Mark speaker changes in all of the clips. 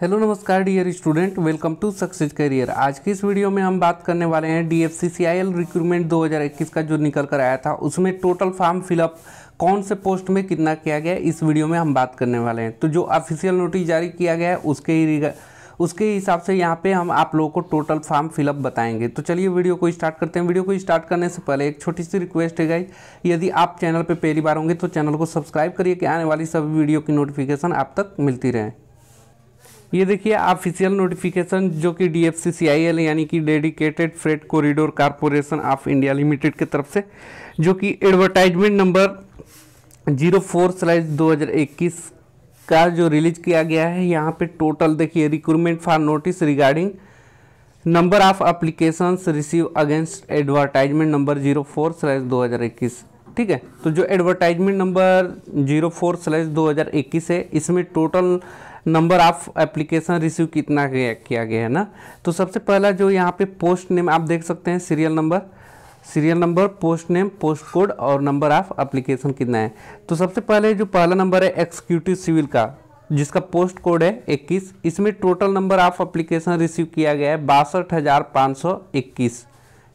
Speaker 1: hello नमस्कार dear student welcome to success career आज की इस वीडियो में हम बात करने वाले हैं D F C C I L recruitment 2021 का जो निकल कर आया था उसमें टोटल फॉर्म फिलअप कौन से पोस्ट में कितना किया गया इस वीडियो में हम बात करने वाले हैं तो जो ऑफिशियल नोटिस जारी किया गया है उसके ही उसके हिसाब से यहाँ पे हम आप लोगों को टोटल फॉर्म फिलअप बताएंगे तो चलिए वीडियो को स्टार्ट करते हैं वीडियो को स्टार्ट करने से पहले एक छोटी सी रिक्वेस्ट है गाइज यदि आप चैनल पे पहली बार होंगे तो चैनल को सब्सक्राइब करिए कि आने वाली सभी वीडियो की नोटिफिकेशन आप तक मिलती रहे ये देखिए ऑफिशियल नोटिफिकेशन जो कि D F C C I L यानी कि dedicated freight corridor corporation of India limited की तरफ से जो कि advertisement number zero four slash दो हज़ार इक्कीस का जो रिलीज किया गया है यहाँ पे टोटल देखिए recruitment for notice regarding number of application receive against advertisement number zero four slash दो हज़ार इक्कीस ठीक है तो जो advertisement number zero four slash दो हज़ार इक्कीस है इसमें total number of application receive कितना किया गया है ना तो सबसे पहला जो यहाँ पे पोस्ट नेम आप देख सकते हैं serial number serial number post name post code और नंबर ऑफ एप्लीकेशन कितना है तो सबसे पहले जो पहला नंबर है एक्सिक्यूटिव सिविल का जिसका पोस्ट कोड है इक्कीस इसमें total number of application receive किया गया है बासठ हज़ार पाँच सौ इक्कीस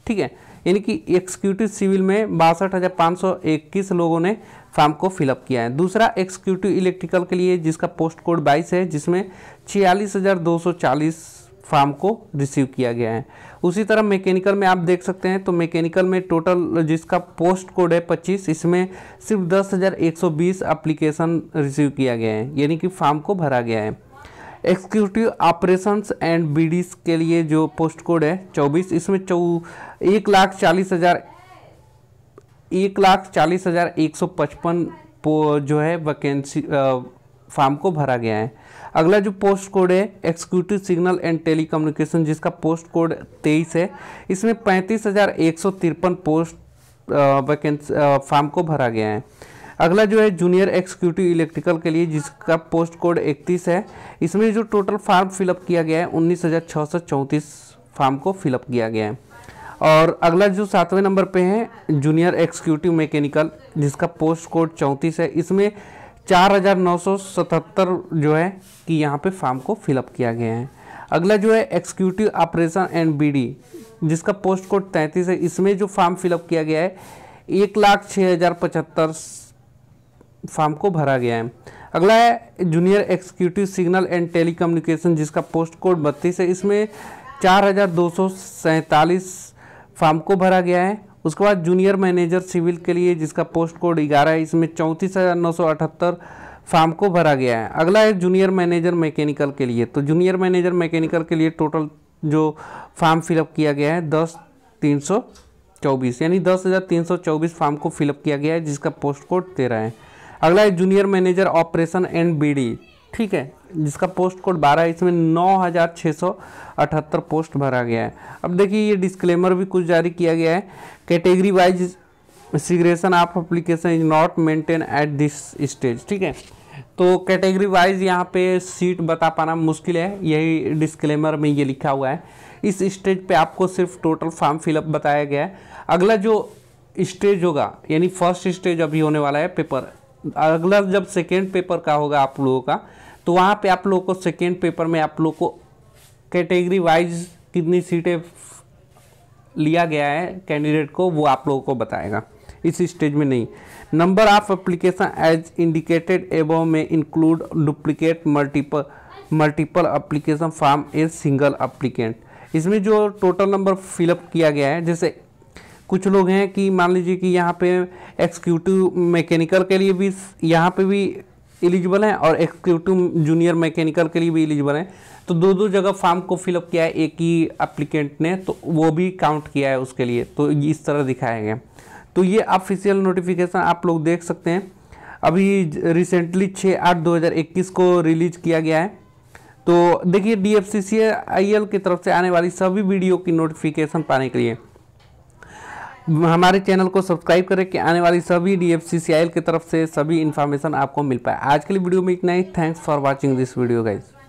Speaker 1: ठीक है यानी कि एक्सिक्यूटिव सिविल में बासठ हज़ार पाँच सौ इक्कीस लोगों ने फॉर्म को फिलअप किया है दूसरा एक्सिक्यूटिव इलेक्ट्रिकल के लिए जिसका पोस्ट कोड बाईस है जिसमें छियालीस हज़ार दो सौ चालीस फार्म को रिसीव किया गया है उसी तरह मैकेनिकल में आप देख सकते हैं तो मैकेनिकल में टोटल जिसका पोस्ट कोड है 25 इसमें सिर्फ 10,120 एप्लीकेशन रिसीव किया गया है यानी कि फार्म को भरा गया है एक्सिक्यूटिव ऑपरेशंस एंड बीडीस के लिए जो पोस्ट कोड है 24 इसमें चौ एक लाख चालीस हज़ार एक लाख चालीस हज़ार एक सौ पचपन जो है वैकेंसी फार्म को भरा गया है अगला जो पोस्ट कोड है एक्सक्यूटिव सिग्नल एंड कम्युनिकेशन जिसका पोस्ट कोड तेईस है इसमें पैंतीस हज़ार एक सौ तिरपन पोस्ट वैकेंसी फार्म को भरा गया है अगला जो है जूनियर एक्सिक्यूटिव इलेक्ट्रिकल के लिए जिसका पोस्ट कोड इकतीस है इसमें जो टोटल फार्म फिलअप किया गया है उन्नीस हज़ार छः सौ चौंतीस फार्म को फिलअप किया गया है और अगला जो सातवें नंबर पे है जूनियर एक्सिक्यूटिव मैकेनिकल जिसका पोस्ट कोड चौंतीस है इसमें सतहत्तर जो है कि यहाँ पे फॉर्म को फिलअप किया गया है अगला जो है एक्सिक्यूटिव ऑपरेशन एंड बीडी जिसका पोस्ट कोड तैंतीस है इसमें जो फार्म फिलअप किया गया है एक लाख छः हज़ार पचहत्तर फार्म को भरा गया है अगला है junior executive signal and telecommunication जिसका पोस्ट कोड बत्तीस है इसमें चार हज़ार दो सौ सैंतालीस फार्म को भरा गया है उसके बाद जूनियर मैनेजर सिविल के लिए जिसका पोस्ट कोड ग्यारह है इसमें चौंतीस हज़ार नौ सौ अठहत्तर फार्म को भरा गया है अगला है जूनियर मैनेजर मैकेनिकल के लिए तो जूनियर मैनेजर मैकेनिकल के लिए टोटल जो फार्म फिलअप किया गया है दस तीन सौ चौबीस यानी दस हज़ार तीन सौ चौबीस फार्म को फिलअप किया गया है जिसका पोस्ट कोड तेरह है अगला है junior manager operation and BD ठीक है जिसका पोस्ट कोड 12 इसमें नौ हज़ार छः सौ अठहत्तर पोस्ट भरा गया है अब देखिए ये डिस्क्लेमर भी कुछ जारी किया गया है category wise segregation of application is not maintain at this stage ठीक है तो कैटेगरी वाइज यहाँ पे सीट बता पाना मुश्किल है यही डिस्क्लेमर में ये लिखा हुआ है इस स्टेज पे आपको सिर्फ टोटल फॉर्म फिलअप बताया गया है अगला जो स्टेज होगा यानी फर्स्ट स्टेज अभी होने वाला है पेपर अगला जब सेकेंड पेपर का होगा आप लोगों का तो वहाँ पे आप लोगों को सेकेंड पेपर में आप लोग को कैटेगरी वाइज कितनी सीटें लिया गया है कैंडिडेट को वो आप लोगों को बताएगा इस स्टेज में नहीं number of application as indicated above में include duplicate multiple multiple application form a single applicant इसमें जो टोटल नंबर फिलअप किया गया है जैसे कुछ लोग हैं कि मान लीजिए कि यहाँ पे एक्सक्यूटिव मैकेनिकल के लिए भी यहाँ पे भी एलिजिबल हैं और एक्सक्यूटिव जूनियर मैकेनिकल के लिए भी एलिजिबल हैं तो दो दो जगह फॉर्म को फिलअप किया है एक ही अप्लीकेंट ने तो वो भी काउंट किया है उसके लिए तो इस तरह दिखाएंगे तो ये ऑफिशियल नोटिफिकेशन आप लोग देख सकते हैं अभी रिसेंटली छः आठ दो हज़ार इक्कीस को रिलीज किया गया है तो देखिए D F C C I L की तरफ से आने वाली सभी वीडियो की नोटिफिकेशन पाने के लिए हमारे चैनल को सब्सक्राइब करें कि आने वाली सभी डी एफ की तरफ से सभी इन्फॉर्मेशन आपको मिल पाए आज के लिए वीडियो में इतना ही thanks for watching this video guys